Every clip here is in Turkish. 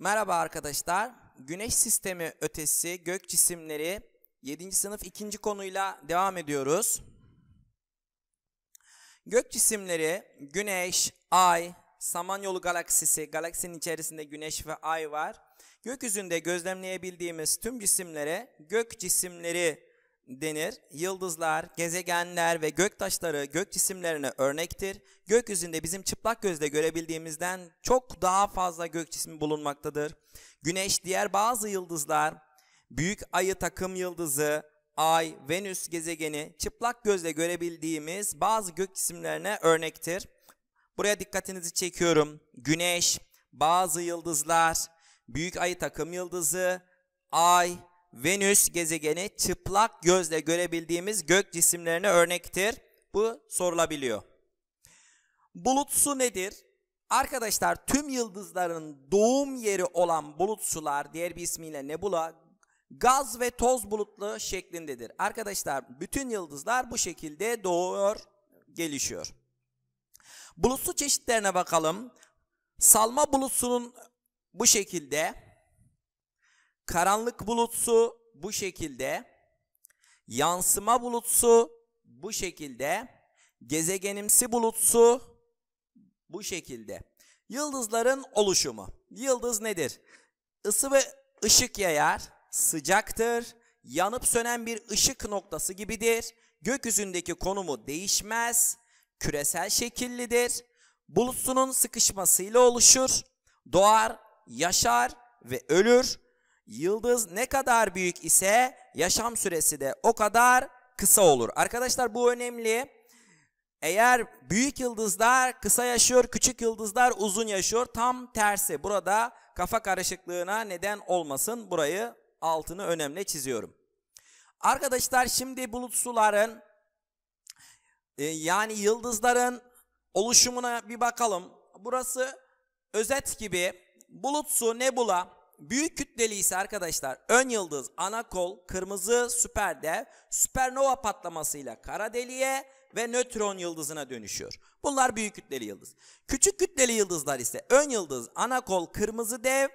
Merhaba arkadaşlar. Güneş sistemi ötesi gök cisimleri 7. sınıf 2. konuyla devam ediyoruz. Gök cisimleri güneş, ay, Samanyolu galaksisi, galaksinin içerisinde güneş ve ay var. Gökyüzünde gözlemleyebildiğimiz tüm cisimlere gök cisimleri denir. Yıldızlar, gezegenler ve göktaşları gök cisimlerine örnektir. Gökyüzünde bizim çıplak gözle görebildiğimizden çok daha fazla gök cismi bulunmaktadır. Güneş, diğer bazı yıldızlar, büyük ayı takım yıldızı, ay, venüs gezegeni çıplak gözle görebildiğimiz bazı gök cisimlerine örnektir. Buraya dikkatinizi çekiyorum. Güneş, bazı yıldızlar, büyük ayı takım yıldızı, ay, Venüs gezegeni çıplak gözle görebildiğimiz gök cisimlerine örnektir. Bu sorulabiliyor. Bulutsu nedir? Arkadaşlar tüm yıldızların doğum yeri olan bulutsular diğer bir ismiyle nebula gaz ve toz bulutlu şeklindedir. Arkadaşlar bütün yıldızlar bu şekilde doğuyor, gelişiyor. Bulutsu çeşitlerine bakalım. Salma bulutsunun bu şekilde Karanlık bulutsu bu şekilde. Yansıma bulutsu bu şekilde. Gezegenimsi bulutsu bu şekilde. Yıldızların oluşumu. Yıldız nedir? Isı ve ışık yayar, sıcaktır, yanıp sönen bir ışık noktası gibidir. Gökyüzündeki konumu değişmez, küresel şekillidir. Bulutsunun sıkışmasıyla oluşur, doğar, yaşar ve ölür. Yıldız ne kadar büyük ise yaşam süresi de o kadar kısa olur. Arkadaşlar bu önemli. Eğer büyük yıldızlar kısa yaşıyor, küçük yıldızlar uzun yaşıyor. Tam tersi burada kafa karışıklığına neden olmasın. Burayı altını önemli çiziyorum. Arkadaşlar şimdi bulut suların e, yani yıldızların oluşumuna bir bakalım. Burası özet gibi bulut su nebula büyük kütleli ise arkadaşlar ön yıldız, ana kol, kırmızı süper dev, süpernova patlamasıyla kara deliğe ve nötron yıldızına dönüşüyor. Bunlar büyük kütleli yıldız. Küçük kütleli yıldızlar ise ön yıldız, ana kol, kırmızı dev,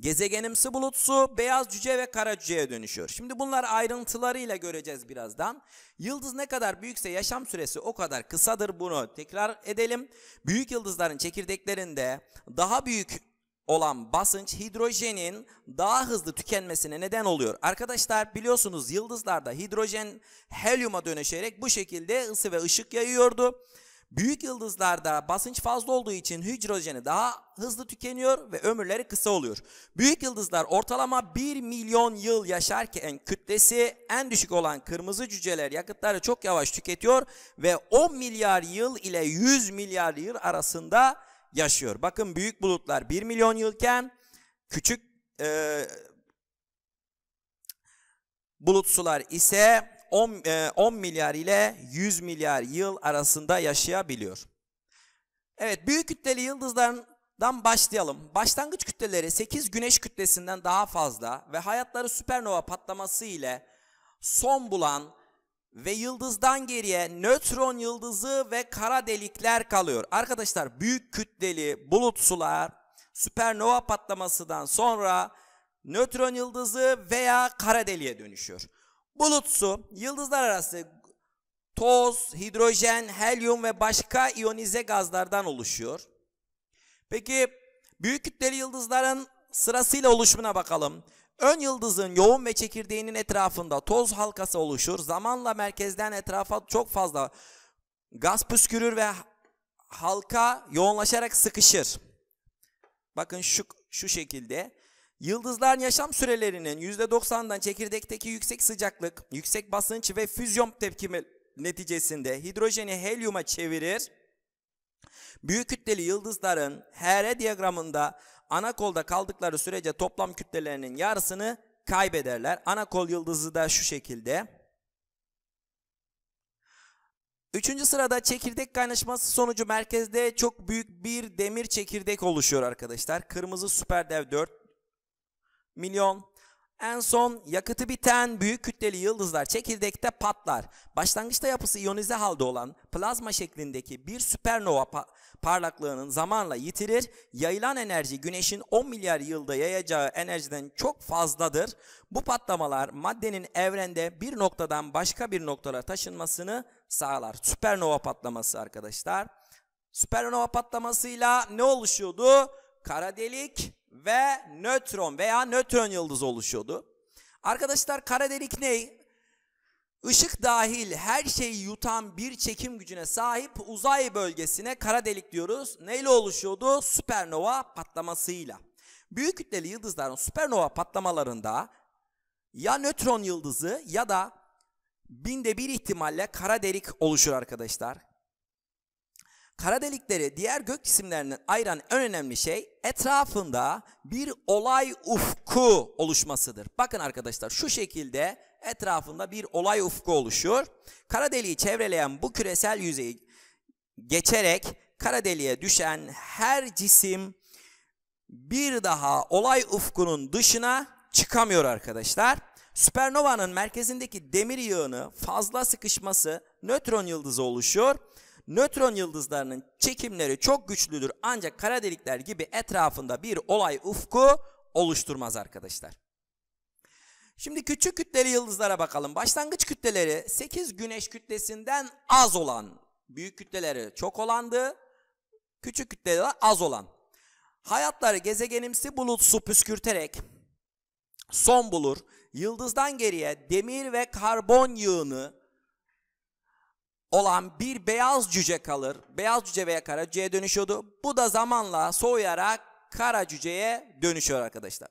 gezegenimsi bulutsu, beyaz cüce ve kara cüceye dönüşüyor. Şimdi bunlar ayrıntılarıyla göreceğiz birazdan. Yıldız ne kadar büyükse yaşam süresi o kadar kısadır bunu tekrar edelim. Büyük yıldızların çekirdeklerinde daha büyük olan basınç hidrojenin daha hızlı tükenmesine neden oluyor. Arkadaşlar biliyorsunuz yıldızlarda hidrojen helyuma dönüşerek bu şekilde ısı ve ışık yayıyordu. Büyük yıldızlarda basınç fazla olduğu için hidrojeni daha hızlı tükeniyor ve ömürleri kısa oluyor. Büyük yıldızlar ortalama 1 milyon yıl yaşarken kütlesi en düşük olan kırmızı cüceler yakıtları çok yavaş tüketiyor ve 10 milyar yıl ile 100 milyar yıl arasında yaşıyor. Bakın büyük bulutlar 1 milyon yılken küçük e, bulut sular ise 10, e, 10 milyar ile 100 milyar yıl arasında yaşayabiliyor. Evet büyük kütleli yıldızlardan başlayalım. Başlangıç kütleleri 8 güneş kütlesinden daha fazla ve hayatları süpernova patlaması ile son bulan ve yıldızdan geriye nötron yıldızı ve kara delikler kalıyor. Arkadaşlar büyük kütleli bulut sular süpernova patlamasından sonra nötron yıldızı veya kara deliğe dönüşüyor. Bulutsu yıldızlar arası toz, hidrojen, helyum ve başka iyonize gazlardan oluşuyor. Peki büyük kütleli yıldızların sırasıyla oluşumuna bakalım. Ön yıldızın yoğun ve çekirdeğinin etrafında toz halkası oluşur. Zamanla merkezden etrafa çok fazla gaz püskürür ve halka yoğunlaşarak sıkışır. Bakın şu, şu şekilde. Yıldızların yaşam sürelerinin %90'dan çekirdekteki yüksek sıcaklık, yüksek basınç ve füzyon tepkimi neticesinde hidrojeni helyuma çevirir. Büyük kütleli yıldızların HR diyagramında ana kolda kaldıkları sürece toplam kütlelerinin yarısını kaybederler. Ana kol yıldızı da şu şekilde. Üçüncü sırada çekirdek kaynaşması sonucu merkezde çok büyük bir demir çekirdek oluşuyor arkadaşlar. Kırmızı süper dev 4 milyon. En son yakıtı biten büyük kütleli yıldızlar çekirdekte patlar. Başlangıçta yapısı iyonize halde olan plazma şeklindeki bir süpernova pa parlaklığının zamanla yitirir. Yayılan enerji güneşin 10 milyar yılda yayacağı enerjiden çok fazladır. Bu patlamalar maddenin evrende bir noktadan başka bir noktalara taşınmasını sağlar. Süpernova patlaması arkadaşlar. Süpernova patlamasıyla ne oluşuyordu? Kara delik ve nötron veya nötron yıldızı oluşuyordu. Arkadaşlar kara delik ney? Işık dahil her şeyi yutan bir çekim gücüne sahip uzay bölgesine kara delik diyoruz. Neyle oluşuyordu? Süpernova patlamasıyla. Büyük kütleli yıldızların süpernova patlamalarında ya nötron yıldızı ya da binde bir ihtimalle kara delik oluşur arkadaşlar. Kara delikleri diğer gök cisimlerinden ayıran en önemli şey etrafında bir olay ufku oluşmasıdır. Bakın arkadaşlar şu şekilde etrafında bir olay ufku oluşur. Kara deliği çevreleyen bu küresel yüzeyi geçerek kara deliğe düşen her cisim bir daha olay ufkunun dışına çıkamıyor arkadaşlar. Süpernovanın merkezindeki demir yığını fazla sıkışması nötron yıldızı oluşuyor. Nötron yıldızlarının çekimleri çok güçlüdür ancak kara delikler gibi etrafında bir olay ufku oluşturmaz arkadaşlar. Şimdi küçük kütleli yıldızlara bakalım. Başlangıç kütleleri 8 güneş kütlesinden az olan, büyük kütleleri çok olandı, küçük kütleleri az olan. Hayatları gezegenimsi bulut su püskürterek son bulur. Yıldızdan geriye demir ve karbon yığını olan bir beyaz cüce kalır. Beyaz cüce veya kara cüceye dönüşüyordu. Bu da zamanla soğuyarak kara cüceye dönüşüyor arkadaşlar.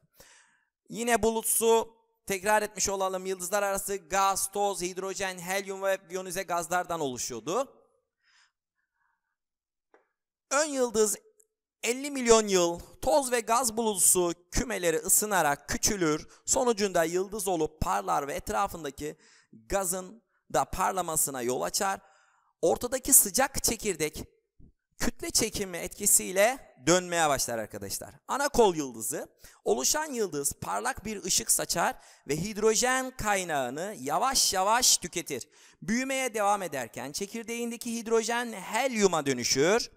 Yine bulutsu tekrar etmiş olalım. Yıldızlar arası gaz, toz, hidrojen, helyum ve yonize gazlardan oluşuyordu. Ön yıldız 50 milyon yıl toz ve gaz bulutsu kümeleri ısınarak küçülür. Sonucunda yıldız olup parlar ve etrafındaki gazın da parlamasına yol açar ortadaki sıcak çekirdek kütle çekimi etkisiyle dönmeye başlar arkadaşlar. Ana kol yıldızı, oluşan yıldız parlak bir ışık saçar ve hidrojen kaynağını yavaş yavaş tüketir. Büyümeye devam ederken çekirdeğindeki hidrojen helyuma dönüşür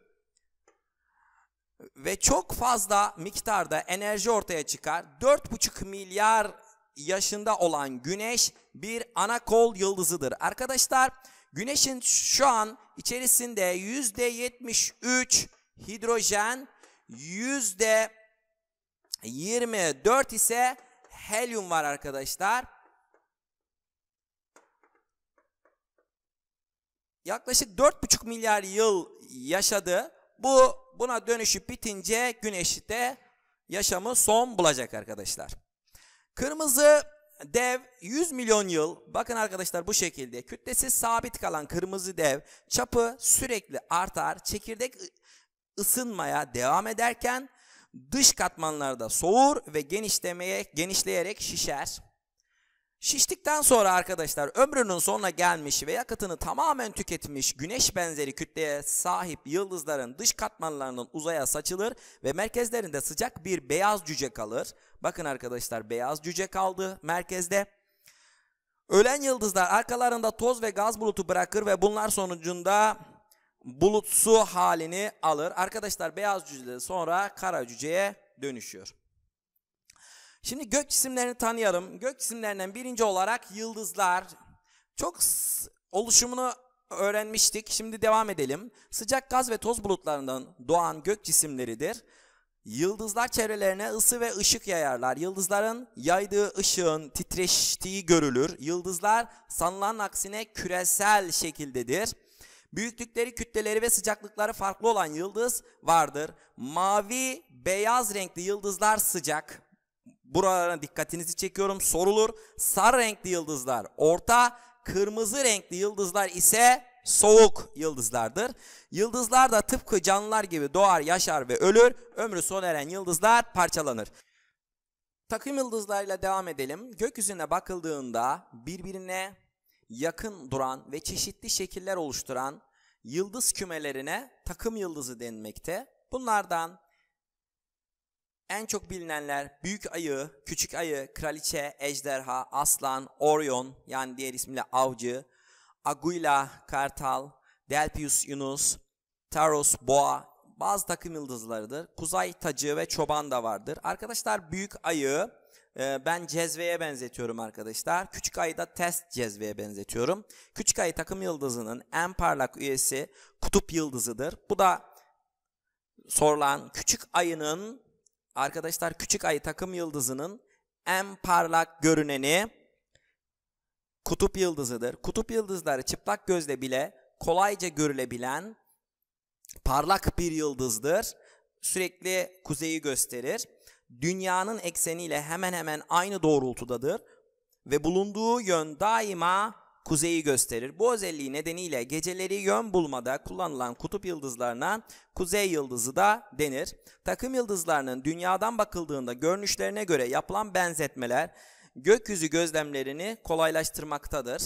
ve çok fazla miktarda enerji ortaya çıkar. 4,5 milyar yaşında olan güneş bir ana kol yıldızıdır. Arkadaşlar Güneşin şu an içerisinde yüzde yetmiş üç hidrojen, yüzde yirmi dört ise helyum var arkadaşlar. Yaklaşık dört buçuk milyar yıl yaşadı. Bu buna dönüşüp bitince güneşte yaşamı son bulacak arkadaşlar. Kırmızı dev 100 milyon yıl bakın arkadaşlar bu şekilde kütlesi sabit kalan kırmızı dev çapı sürekli artar çekirdek ısınmaya devam ederken dış katmanlarda soğur ve genişlemeye genişleyerek şişer. Şiştikten sonra arkadaşlar ömrünün sonuna gelmiş ve yakıtını tamamen tüketmiş güneş benzeri kütleye sahip yıldızların dış katmanlarının uzaya saçılır ve merkezlerinde sıcak bir beyaz cüce kalır. Bakın arkadaşlar beyaz cüce kaldı merkezde. Ölen yıldızlar arkalarında toz ve gaz bulutu bırakır ve bunlar sonucunda bulutsu halini alır. Arkadaşlar beyaz cüce sonra kara cüceye dönüşüyor. Şimdi gök cisimlerini tanıyalım. Gök cisimlerinden birinci olarak yıldızlar. Çok oluşumunu öğrenmiştik. Şimdi devam edelim. Sıcak gaz ve toz bulutlarından doğan gök cisimleridir. Yıldızlar çevrelerine ısı ve ışık yayarlar. Yıldızların yaydığı ışığın titreştiği görülür. Yıldızlar sanılan aksine küresel şekildedir. Büyüklükleri, kütleleri ve sıcaklıkları farklı olan yıldız vardır. Mavi, beyaz renkli yıldızlar sıcak. Buralara dikkatinizi çekiyorum. Sorulur. sar renkli yıldızlar orta, kırmızı renkli yıldızlar ise soğuk yıldızlardır. Yıldızlar da tıpkı canlılar gibi doğar, yaşar ve ölür. Ömrü sona eren yıldızlar parçalanır. Takım yıldızlarıyla devam edelim. Gökyüzüne bakıldığında birbirine yakın duran ve çeşitli şekiller oluşturan yıldız kümelerine takım yıldızı denilmekte. Bunlardan en çok bilinenler büyük ayı, küçük ayı, kraliçe, ejderha, aslan, Orion yani diğer ismiyle avcı, Aguila, kartal, Delpius yunus, Taros, boğa bazı takım yıldızlarıdır. Kuzay tacı ve çoban da vardır. Arkadaşlar büyük ayı e, ben cezveye benzetiyorum arkadaşlar. Küçük ayı da test cezveye benzetiyorum. Küçük ayı takım yıldızının en parlak üyesi kutup yıldızıdır. Bu da sorulan küçük ayının arkadaşlar küçük ayı takım yıldızının en parlak görüneni kutup yıldızıdır. Kutup yıldızları çıplak gözle bile kolayca görülebilen parlak bir yıldızdır. Sürekli kuzeyi gösterir. Dünyanın ekseniyle hemen hemen aynı doğrultudadır ve bulunduğu yön daima kuzeyi gösterir. Bu özelliği nedeniyle geceleri yön bulmada kullanılan kutup yıldızlarına kuzey yıldızı da denir. Takım yıldızlarının dünyadan bakıldığında görünüşlerine göre yapılan benzetmeler gökyüzü gözlemlerini kolaylaştırmaktadır.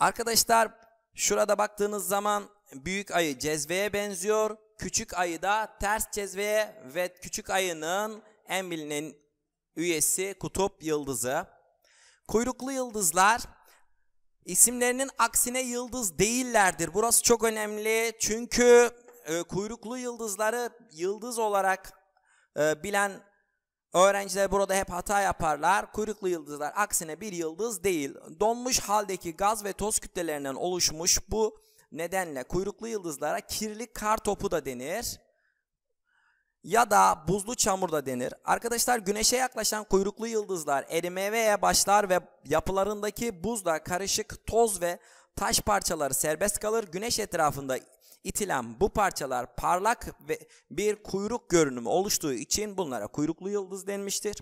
Arkadaşlar şurada baktığınız zaman büyük ayı cezveye benziyor. Küçük ayı da ters cezveye ve küçük ayının en bilinen üyesi kutup yıldızı. Kuyruklu yıldızlar isimlerinin aksine yıldız değillerdir. Burası çok önemli çünkü e, kuyruklu yıldızları yıldız olarak e, bilen öğrenciler burada hep hata yaparlar. Kuyruklu yıldızlar aksine bir yıldız değil. Donmuş haldeki gaz ve toz kütlelerinden oluşmuş bu nedenle kuyruklu yıldızlara kirli kar topu da denir ya da buzlu çamur da denir. Arkadaşlar güneşe yaklaşan kuyruklu yıldızlar erimeye başlar ve yapılarındaki buzla karışık toz ve taş parçaları serbest kalır. Güneş etrafında itilen bu parçalar parlak ve bir kuyruk görünümü oluştuğu için bunlara kuyruklu yıldız denmiştir.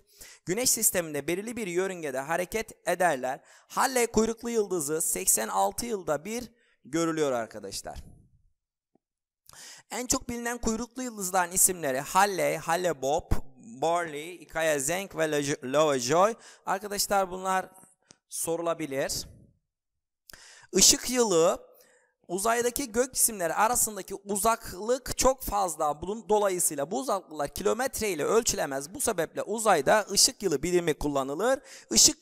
Güneş sisteminde belirli bir yörüngede hareket ederler. Halley kuyruklu yıldızı 86 yılda bir görülüyor arkadaşlar. En çok bilinen kuyruklu yıldızların isimleri Halley, Bob, Barley, Ikaya Zenk ve Joy. Arkadaşlar bunlar sorulabilir. Işık yılı uzaydaki gök cisimleri arasındaki uzaklık çok fazla. Bunun dolayısıyla bu uzaklıklar kilometre ile ölçülemez. Bu sebeple uzayda ışık yılı bilimi kullanılır. Işık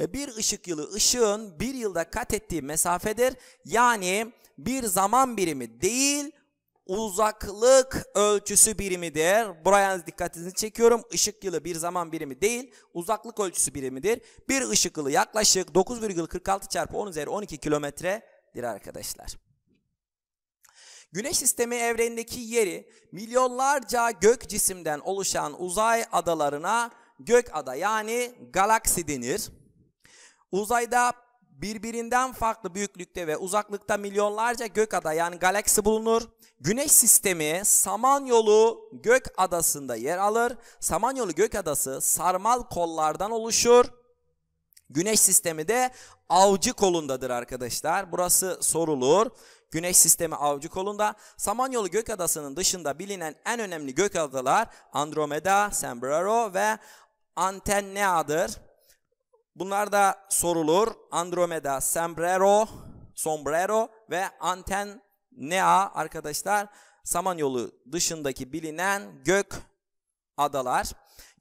e, bir ışık yılı ışığın bir yılda kat ettiği mesafedir. Yani bir zaman birimi değil uzaklık ölçüsü birimidir. Buraya dikkatinizi çekiyorum. Işık yılı bir zaman birimi değil, uzaklık ölçüsü birimidir. Bir ışık yılı yaklaşık 9,46 çarpı 10 üzeri 12 kilometredir arkadaşlar. Güneş sistemi evrendeki yeri milyonlarca gök cisimden oluşan uzay adalarına gök ada yani galaksi denir. Uzayda birbirinden farklı büyüklükte ve uzaklıkta milyonlarca gökada yani galaksi bulunur. Güneş sistemi Samanyolu gök adasında yer alır. Samanyolu gök adası sarmal kollardan oluşur. Güneş sistemi de avcı kolundadır arkadaşlar. Burası sorulur. Güneş sistemi avcı kolunda. Samanyolu gök adasının dışında bilinen en önemli gök adalar Andromeda, Sembraro ve Antennea'dır. Bunlar da sorulur. Andromeda, Sombrero, Sombrero ve Antennea arkadaşlar Samanyolu dışındaki bilinen gök adalar.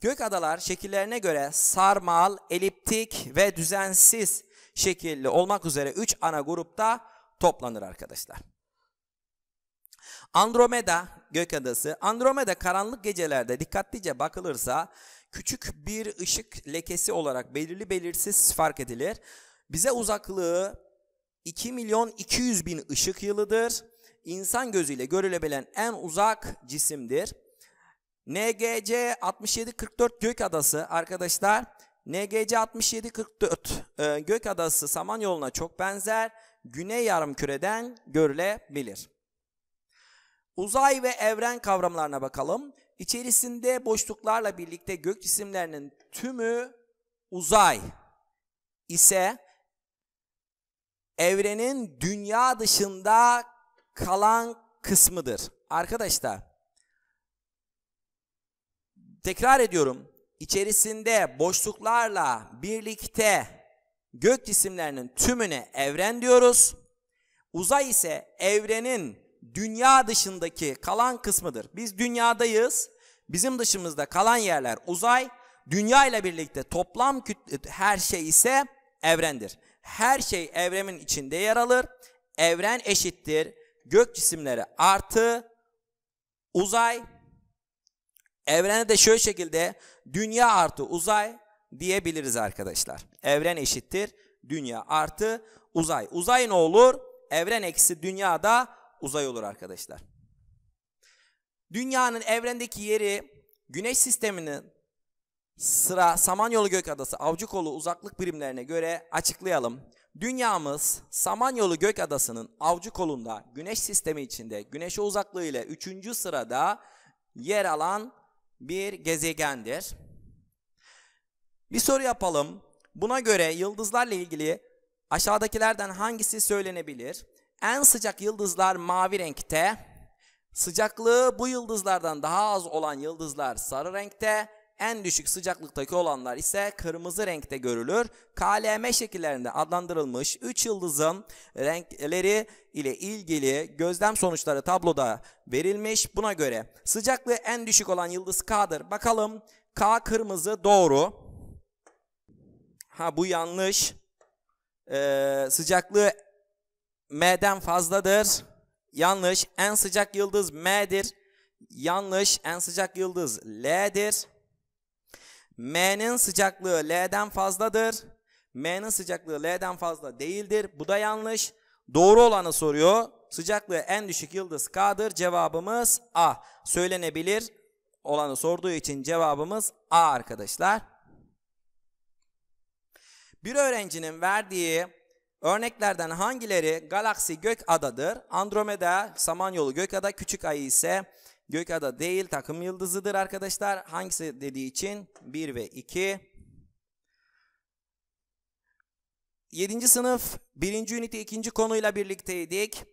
Gök adalar şekillerine göre sarmal, eliptik ve düzensiz şekilli olmak üzere 3 ana grupta toplanır arkadaşlar. Andromeda gök adası. Andromeda karanlık gecelerde dikkatlice bakılırsa küçük bir ışık lekesi olarak belirli belirsiz fark edilir. Bize uzaklığı 2 milyon 200 bin ışık yılıdır. İnsan gözüyle görülebilen en uzak cisimdir. NGC 6744 Gökadası arkadaşlar NGC 6744 e, Gökadası Samanyolu'na çok benzer güney yarımküreden görülebilir. Uzay ve evren kavramlarına bakalım. İçerisinde boşluklarla birlikte gök cisimlerinin tümü uzay ise evrenin dünya dışında kalan kısmıdır. Arkadaşlar tekrar ediyorum. İçerisinde boşluklarla birlikte gök cisimlerinin tümüne evren diyoruz. Uzay ise evrenin dünya dışındaki kalan kısmıdır. Biz dünyadayız. Bizim dışımızda kalan yerler uzay. Dünya ile birlikte toplam e, her şey ise evrendir. Her şey evrenin içinde yer alır. Evren eşittir. Gök cisimleri artı uzay. Evrene de şöyle şekilde dünya artı uzay diyebiliriz arkadaşlar. Evren eşittir. Dünya artı uzay. Uzay ne olur? Evren eksi dünya da uzay olur arkadaşlar. Dünyanın evrendeki yeri Güneş sisteminin sıra Samanyolu Gökadası Avcıkolu uzaklık birimlerine göre açıklayalım. Dünyamız Samanyolu Gökadası'nın Avcıkolu'nda Güneş sistemi içinde Güneş'e uzaklığı ile 3. sırada yer alan bir gezegendir. Bir soru yapalım. Buna göre yıldızlarla ilgili aşağıdakilerden hangisi söylenebilir? en sıcak yıldızlar mavi renkte, sıcaklığı bu yıldızlardan daha az olan yıldızlar sarı renkte, en düşük sıcaklıktaki olanlar ise kırmızı renkte görülür. KLM şekillerinde adlandırılmış 3 yıldızın renkleri ile ilgili gözlem sonuçları tabloda verilmiş. Buna göre sıcaklığı en düşük olan yıldız K'dır. Bakalım K kırmızı doğru. Ha bu yanlış. Ee, sıcaklığı M'den fazladır. Yanlış. En sıcak yıldız M'dir. Yanlış. En sıcak yıldız L'dir. M'nin sıcaklığı L'den fazladır. M'nin sıcaklığı L'den fazla değildir. Bu da yanlış. Doğru olanı soruyor. Sıcaklığı en düşük yıldız K'dır. Cevabımız A. Söylenebilir olanı sorduğu için cevabımız A arkadaşlar. Bir öğrencinin verdiği Örneklerden hangileri galaksi gök adadır? Andromeda, Samanyolu gök gökada, küçük ayı ise gök gökada değil takım yıldızıdır arkadaşlar. Hangisi dediği için 1 ve 2. 7. sınıf 1. ünite 2. konuyla birlikteydik.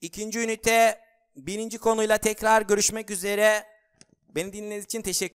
2. ünite 1. konuyla tekrar görüşmek üzere. Beni dinlediğiniz için teşekkür